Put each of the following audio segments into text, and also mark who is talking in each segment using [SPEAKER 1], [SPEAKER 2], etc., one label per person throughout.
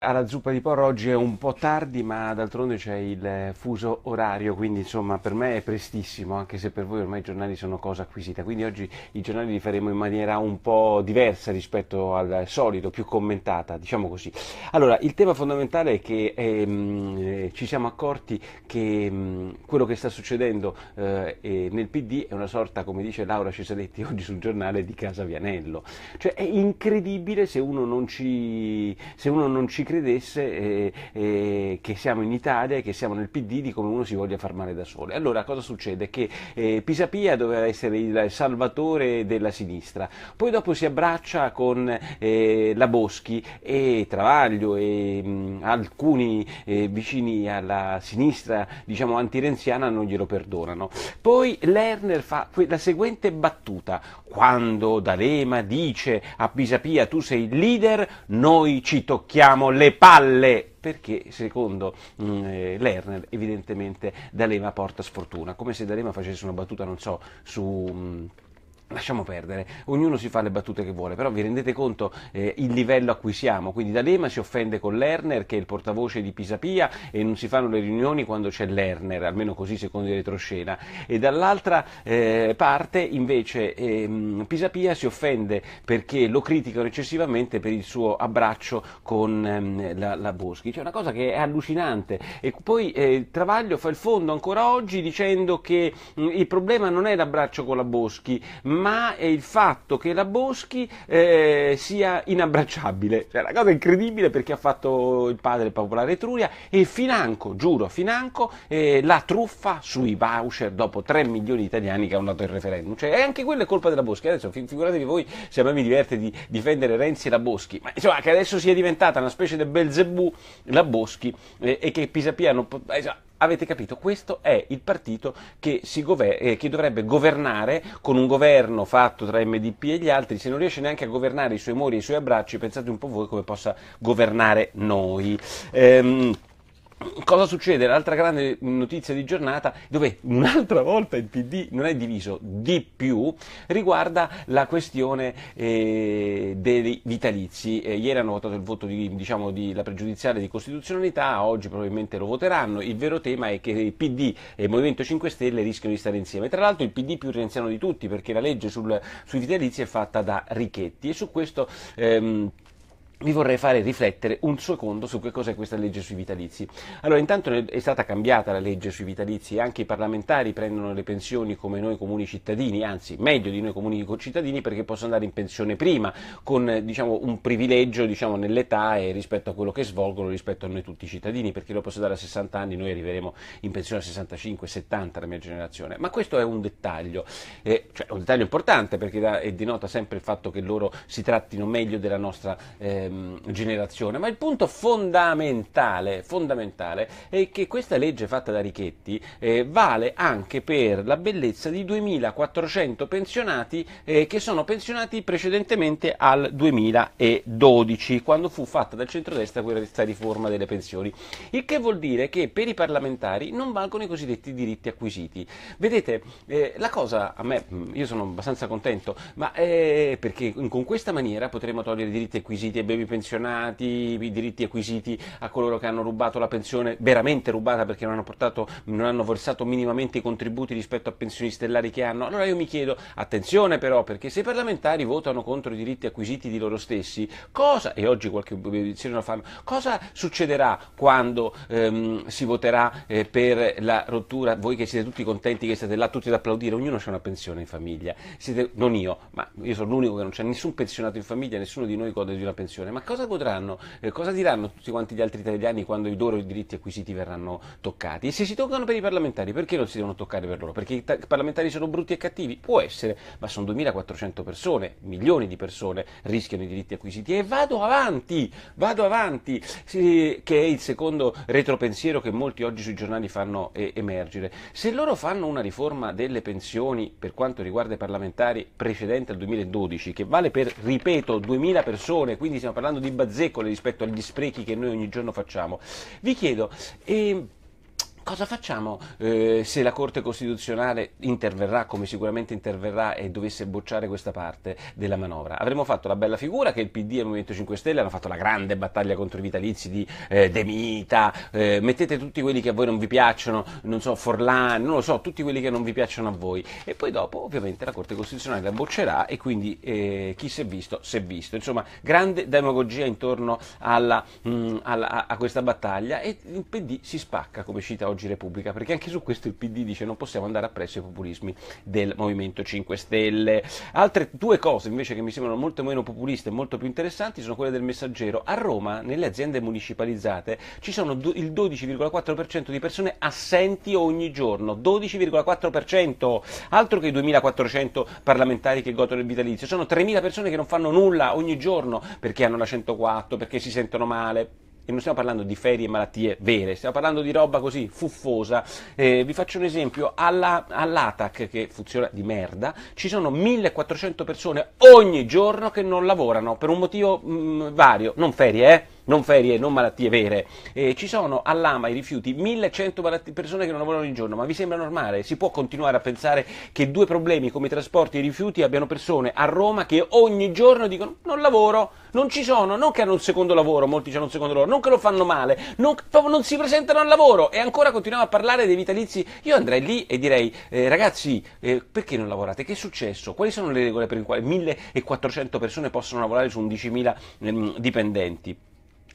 [SPEAKER 1] alla zuppa di porro oggi è un po' tardi, ma d'altronde c'è il fuso orario, quindi insomma per me è prestissimo, anche se per voi ormai i giornali sono cosa acquisita. Quindi oggi i giornali li faremo in maniera un po' diversa rispetto al solito, più commentata, diciamo così. Allora, il tema fondamentale è che ehm, eh, ci siamo accorti che ehm, quello che sta succedendo eh, nel PD è una sorta, come dice Laura Cesaretti oggi sul giornale, di Casa Vianello. Cioè è incredibile se uno non ci, se uno non ci credesse eh, eh, che siamo in Italia e che siamo nel PD di come uno si voglia far male da sole. Allora cosa succede? Che eh, Pisapia doveva essere il salvatore della sinistra, poi dopo si abbraccia con eh, la Boschi e Travaglio e mh, mm, alcuni eh, vicini alla sinistra diciamo antirenziana non glielo perdonano. Poi Lerner fa la seguente battuta, quando D'Alema dice a Pisapia tu sei il leader, noi ci tocchiamo le palle perché secondo mh, mm, eh, Lerner evidentemente D'Alema porta sfortuna, come se D'Alema facesse una battuta, non so, su... Mh, mm, lasciamo perdere, ognuno si fa le battute che vuole, però vi rendete conto eh, il livello a cui siamo, quindi D'Alema si offende con Lerner che è il portavoce di Pisapia e non si fanno le riunioni quando c'è Lerner, almeno così secondo il retroscena, e dall'altra eh, parte invece eh, Pisapia si offende perché lo criticano eccessivamente per il suo abbraccio con ehm, la, la, Boschi, c'è una cosa che è allucinante e poi eh, Travaglio fa il fondo ancora oggi dicendo che mh, mm, il problema non è l'abbraccio con la Boschi, ma è il fatto che la Boschi eh, sia inabbracciabile. Cioè, la cosa incredibile perché ha fatto il padre popolare Etruria e Financo, giuro, Financo, eh, la truffa sui voucher dopo 3 milioni di italiani che hanno dato il referendum. Cioè, è anche quella è colpa della Boschi. Adesso figuratevi voi se a me mi diverte di difendere Renzi e la Boschi, ma insomma che adesso sia diventata una specie di Belzebù la Boschi eh, e che Pisapia non... Po- eh, insomma, Avete capito? Questo è il partito che, eh, che, dovrebbe governare con un governo fatto tra MDP e gli altri. Se non riesce neanche a governare i suoi amori e i suoi abbracci, pensate un po' voi come possa governare noi. Ehm, Cosa succede? L'altra grande notizia di giornata, dove un'altra volta il PD non è diviso di più, riguarda la questione eh, dei vitalizi. Eh, ieri hanno votato il voto della diciamo, di pregiudiziale di costituzionalità, oggi probabilmente lo voteranno. Il vero tema è che il PD e il Movimento 5 Stelle rischiano di stare insieme. Tra l'altro il PD più rianziano di tutti, perché la legge sul, sui vitalizi è fatta da Richetti e su questo... Ehm, vi vorrei fare riflettere un secondo su che cos'è questa legge sui vitalizi. Allora, intanto è stata cambiata la legge sui vitalizi anche i parlamentari prendono le pensioni come noi comuni cittadini, anzi meglio di noi comuni cittadini perché possono andare in pensione prima, con diciamo, un privilegio diciamo, nell'età e rispetto a quello che svolgono rispetto a noi tutti i cittadini, perché lo posso dare a 60 anni, noi arriveremo in pensione a 65, 70 la mia generazione. Ma questo è un dettaglio, eh, cioè un dettaglio importante perché da, denota sempre il fatto che loro si trattino meglio della nostra eh, Ehm, generazione, ma il punto fondamentale, fondamentale, è che questa legge fatta da Richetti eh, vale anche per la bellezza di 2400 pensionati eh, che sono pensionati precedentemente al 2012, quando fu fatta dal centrodestra questa riforma delle pensioni, il che vuol dire che per i parlamentari non valgono i cosiddetti diritti acquisiti. Vedete, eh, la cosa a me, io sono abbastanza contento, ma eh, perché con questa maniera potremo togliere i diritti acquisiti e sollevi pensionati, i diritti acquisiti a coloro che hanno rubato la pensione, veramente rubata perché non hanno, portato, non hanno versato minimamente i contributi rispetto a pensioni stellari che hanno. Allora io mi chiedo, attenzione però, perché se i parlamentari votano contro i diritti acquisiti di loro stessi, cosa, e oggi qualche obiezione lo fanno, cosa succederà quando ehm, si voterà eh, per la rottura? Voi che siete tutti contenti, che siete là tutti ad applaudire, ognuno c'è una pensione in famiglia, siete, non io, ma io sono l'unico che non c'è nessun pensionato in famiglia, nessuno di noi gode di una pensione. Commissione, ma cosa godranno, eh, cosa diranno tutti quanti gli altri italiani quando i loro diritti acquisiti verranno toccati? E se si toccano per i parlamentari, perché non si devono toccare per loro? Perché i parlamentari sono brutti e cattivi? Può essere, ma sono 2400 persone, milioni di persone rischiano i diritti acquisiti e vado avanti, vado avanti, sì, che è il secondo retropensiero che molti oggi sui giornali fanno eh, emergere. Se loro fanno una riforma delle pensioni per quanto riguarda i parlamentari precedente al 2012, che vale per, ripeto, 2000 persone, quindi siamo parlando di bazzecole rispetto agli sprechi che noi ogni giorno facciamo. Vi chiedo, eh, cosa facciamo eh, se la Corte Costituzionale interverrà, come sicuramente interverrà, e dovesse bocciare questa parte della manovra? Avremmo fatto la bella figura che il PD e il Movimento 5 Stelle hanno fatto la grande battaglia contro i vitalizi di eh, De Mita, eh, mettete tutti quelli che a voi non vi piacciono, non so, Forlan, non lo so, tutti quelli che non vi piacciono a voi. E poi dopo, ovviamente, la Corte Costituzionale la boccerà e quindi eh, chi si è visto, si è visto. Insomma, grande demagogia intorno alla, mh, mm, alla, a questa battaglia e il PD si spacca, come cita oggi oggi Repubblica, perché anche su questo il PD dice non possiamo andare appresso ai populismi del Movimento 5 Stelle. Altre due cose invece che mi sembrano molto meno populiste e molto più interessanti sono quelle del messaggero. A Roma, nelle aziende municipalizzate, ci sono il 12,4% di persone assenti ogni giorno, 12,4%, altro che i 2.400 parlamentari che godono il vitalizio, sono 3.000 persone che non fanno nulla ogni giorno perché hanno la 104, perché si sentono male, e non stiamo parlando di ferie e malattie vere, stiamo parlando di roba così fuffosa. Eh, vi faccio un esempio, alla, all'ATAC, che funziona di merda, ci sono 1400 persone ogni giorno che non lavorano per un motivo mh, mm, vario, non ferie, eh? non ferie, non malattie vere. Eh, ci sono all'AMA i rifiuti 1100 malattie, persone che non lavorano ogni giorno, ma vi sembra normale? Si può continuare a pensare che due problemi come i trasporti e i rifiuti abbiano persone a Roma che ogni giorno dicono non lavoro, non ci sono, non che hanno un secondo lavoro, molti hanno un secondo lavoro, non che lo fanno male, non, non si presentano al lavoro e ancora continuiamo a parlare dei vitalizi. Io andrei lì e direi eh, ragazzi eh, perché non lavorate? Che è successo? Quali sono le regole per le quali 1400 persone possono lavorare su 11.000 ehm, dipendenti?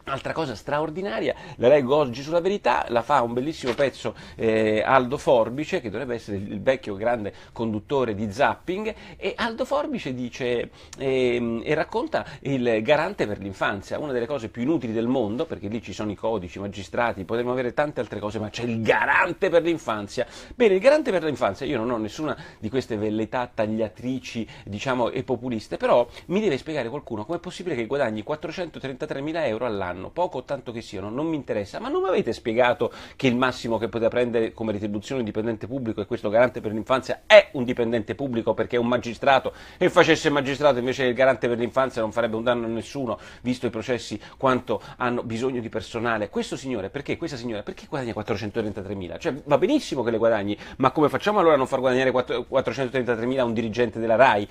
[SPEAKER 1] Altra cosa straordinaria, la leggo oggi sulla verità, la fa un bellissimo pezzo eh, Aldo Forbice, che dovrebbe essere il vecchio grande conduttore di zapping, e Aldo Forbice dice eh, e racconta il garante per l'infanzia, una delle cose più inutili del mondo, perché lì ci sono i codici, i magistrati, potremmo avere tante altre cose, ma c'è il garante per l'infanzia. Bene, il garante per l'infanzia, io non ho nessuna di queste velleità tagliatrici, diciamo, e populiste, però mi deve spiegare qualcuno com'è possibile che guadagni 433 euro all'anno anno, poco o tanto che siano, non mi interessa, ma non mi avete spiegato che il massimo che poteva prendere come retribuzione un dipendente pubblico e questo garante per l'infanzia è un dipendente pubblico perché è un magistrato e facesse il magistrato invece il garante per l'infanzia non farebbe un danno a nessuno, visto i processi quanto hanno bisogno di personale. Questo signore, perché questa signora, perché guadagna 433.000? Cioè va benissimo che le guadagni, ma come facciamo allora a non far guadagnare 433.000 a un dirigente della RAI?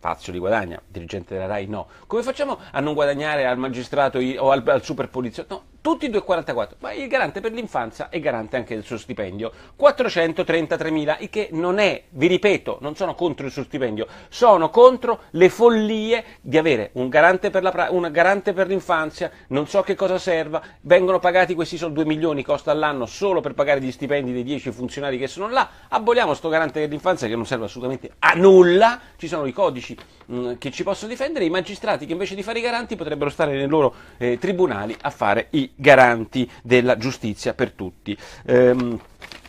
[SPEAKER 1] Fazio li guadagna, dirigente della RAI no. Come facciamo a non guadagnare al magistrato o al, al super poliziotto? No, tutti i 2,44, ma il garante per l'infanzia è garante anche del suo stipendio, 433.000, il che non è, vi ripeto, non sono contro il suo stipendio, sono contro le follie di avere un garante per, la, un garante per l'infanzia, non so che cosa serva, vengono pagati questi soldi 2 milioni, costa all'anno solo per pagare gli stipendi dei 10 funzionari che sono là, aboliamo sto garante per l'infanzia che non serve assolutamente a nulla, ci sono i codici mh, mm, che ci possono difendere, i magistrati che invece di fare i garanti potrebbero stare nei loro eh, tribunali a fare i garanti della giustizia per tutti. Ehm,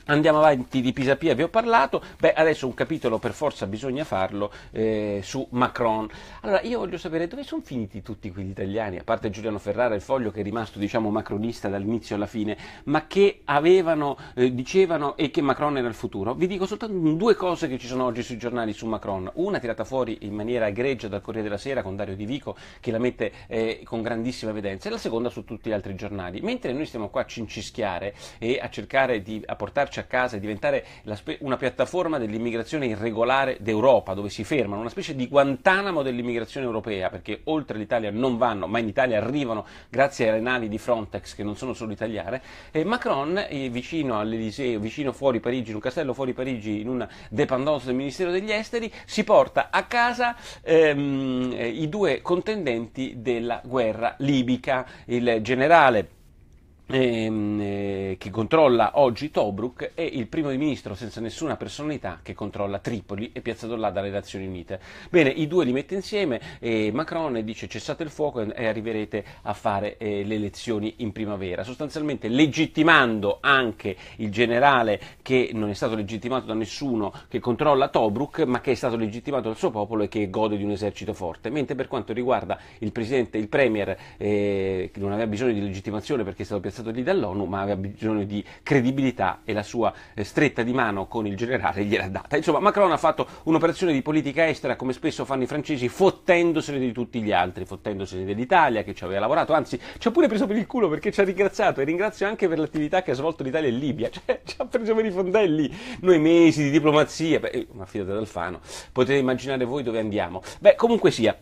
[SPEAKER 1] Andiamo avanti di Pisapia, vi ho parlato, beh adesso un capitolo per forza bisogna farlo eh, su Macron. Allora io voglio sapere dove sono finiti tutti quegli italiani, a parte Giuliano Ferrara il Foglio che è rimasto diciamo macronista dall'inizio alla fine, ma che avevano, eh, dicevano e che Macron era il futuro. Vi dico soltanto due cose che ci sono oggi sui giornali su Macron, una tirata fuori in maniera egregia dal Corriere della Sera con Dario Di Vico che la mette eh, con grandissima evidenza e la seconda su tutti gli altri giornali. Mentre noi stiamo qua a cincischiare e a cercare di apportarci portarci a casa e diventare spe- una piattaforma dell'immigrazione irregolare d'Europa, dove si fermano, una specie di Guantanamo dell'immigrazione europea, perché oltre l'Italia non vanno, ma in Italia arrivano grazie alle navi di Frontex, che non sono solo italiane, e Macron, eh, vicino all'Eliseo, vicino fuori Parigi, in un castello fuori Parigi, in una dependance del Ministero degli Esteri, si porta a casa ehm, eh, i due contendenti della guerra libica, il generale Ehm, eh, che controlla oggi Tobruk e il primo ministro senza nessuna personalità che controlla Tripoli e Piazza Piazzadollah dalle Nazioni Unite. Bene, i due li mette insieme e Macron dice cessate il fuoco e arriverete a fare eh, le elezioni in primavera, sostanzialmente legittimando anche il generale che non è stato legittimato da nessuno che controlla Tobruk ma che è stato legittimato dal suo popolo e che gode di un esercito forte, mentre per quanto riguarda il, presidente, il premier eh, che non aveva bisogno di legittimazione perché è stato piazzato piazzato lì dall'ONU, ma aveva bisogno di credibilità e la sua eh, stretta di mano con il generale gliel'ha data. Insomma, Macron ha fatto un'operazione di politica estera, come spesso fanno i francesi, fottendosene di tutti gli altri, fottendosene dell'Italia che ci aveva lavorato, anzi ci ha pure preso per il culo perché ci ha ringraziato e ringrazio anche per l'attività che ha svolto l'Italia in Libia, cioè ci ha preso per i fondelli, noi mesi di diplomazia, beh, eh, ma fidate d'Alfano, potete immaginare voi dove andiamo. Beh, comunque sia.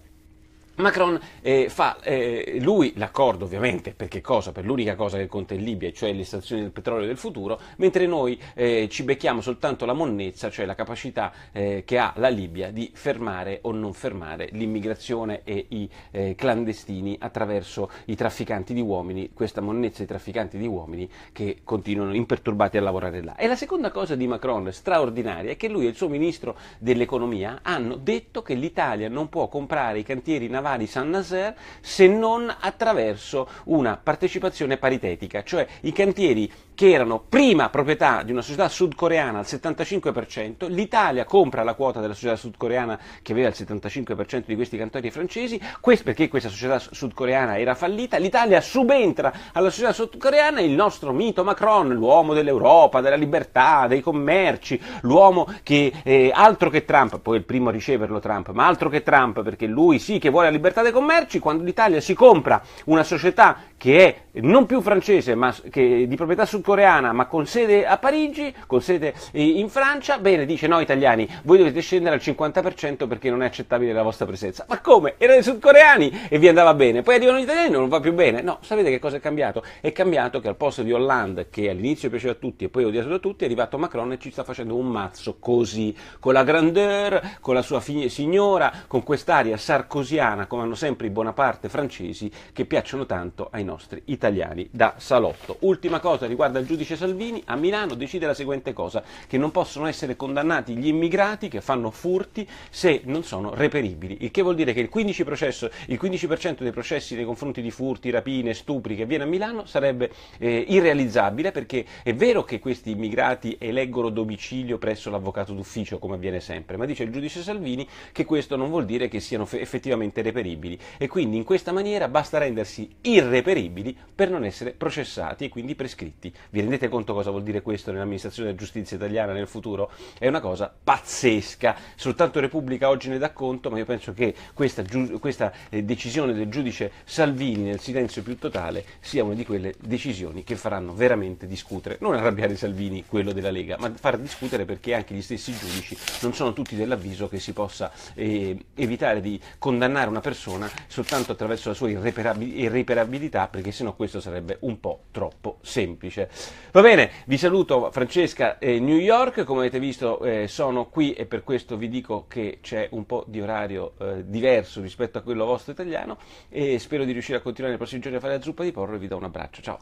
[SPEAKER 1] Macron eh, fa eh, lui l'accordo ovviamente perché cosa? Per l'unica cosa che conta in Libia, cioè l'estrazione del petrolio del futuro, mentre noi eh, ci becchiamo soltanto la monnezza, cioè la capacità eh, che ha la Libia di fermare o non fermare l'immigrazione e i eh, clandestini attraverso i trafficanti di uomini, questa monnezza di trafficanti di uomini che continuano imperturbati a lavorare là. E la seconda cosa di Macron straordinaria è che lui e il suo ministro dell'economia hanno detto che l'Italia non può comprare i cantieri navali di Saint-Nazaire se non attraverso una partecipazione paritetica, cioè i cantieri che erano prima proprietà di una società sudcoreana al 75%, l'Italia compra la quota della società sudcoreana che aveva il 75% di questi cantori francesi, questo perché questa società sudcoreana era fallita, l'Italia subentra alla società sudcoreana e il nostro mito Macron, l'uomo dell'Europa, della libertà, dei commerci, l'uomo che eh, altro che Trump, poi il primo a riceverlo Trump, ma altro che Trump perché lui sì che vuole la libertà dei commerci, quando l'Italia si compra una società che è non più francese ma che di proprietà sudcoreana, coreana ma con sede a Parigi, con sede eh, in Francia, bene, dice no italiani, voi dovete scendere al 50% perché non è accettabile la vostra presenza. Ma come? Erano i sudcoreani e vi andava bene, poi arrivano gli italiani e non va più bene. No, sapete che cosa è cambiato? È cambiato che al posto di Hollande, che all'inizio piaceva a tutti e poi odiato da tutti, è arrivato Macron e ci sta facendo un mazzo così, con la grandeur, con la sua figlia, signora, con quest'aria sarcosiana, come hanno sempre i Bonaparte francesi, che piacciono tanto ai nostri italiani da salotto. Ultima cosa riguarda dal giudice Salvini a Milano decide la seguente cosa, che non possono essere condannati gli immigrati che fanno furti se non sono reperibili, il che vuol dire che il 15%, processo, il 15 dei processi nei confronti di furti, rapine, stupri che avviene a Milano sarebbe eh, irrealizzabile perché è vero che questi immigrati eleggono domicilio presso l'avvocato d'ufficio come avviene sempre, ma dice il giudice Salvini che questo non vuol dire che siano effettivamente reperibili e quindi in questa maniera basta rendersi irreperibili per non essere processati e quindi prescritti. Vi rendete conto cosa vuol dire questo nell'amministrazione della giustizia italiana nel futuro? È una cosa pazzesca. Soltanto Repubblica oggi ne dà conto, ma io penso che questa, questa eh, decisione del giudice Salvini nel silenzio più totale sia una di quelle decisioni che faranno veramente discutere. Non arrabbiare Salvini, quello della Lega, ma far discutere perché anche gli stessi giudici non sono tutti dell'avviso che si possa eh, evitare di condannare una persona soltanto attraverso la sua irreperabilità, perché sennò questo sarebbe un po' troppo semplice. Va bene, vi saluto Francesca e New York, come avete visto eh, sono qui e per questo vi dico che c'è un po' di orario eh, diverso rispetto a quello vostro italiano e spero di riuscire a continuare nei prossimi giorni a fare la zuppa di porro e vi do un abbraccio, ciao!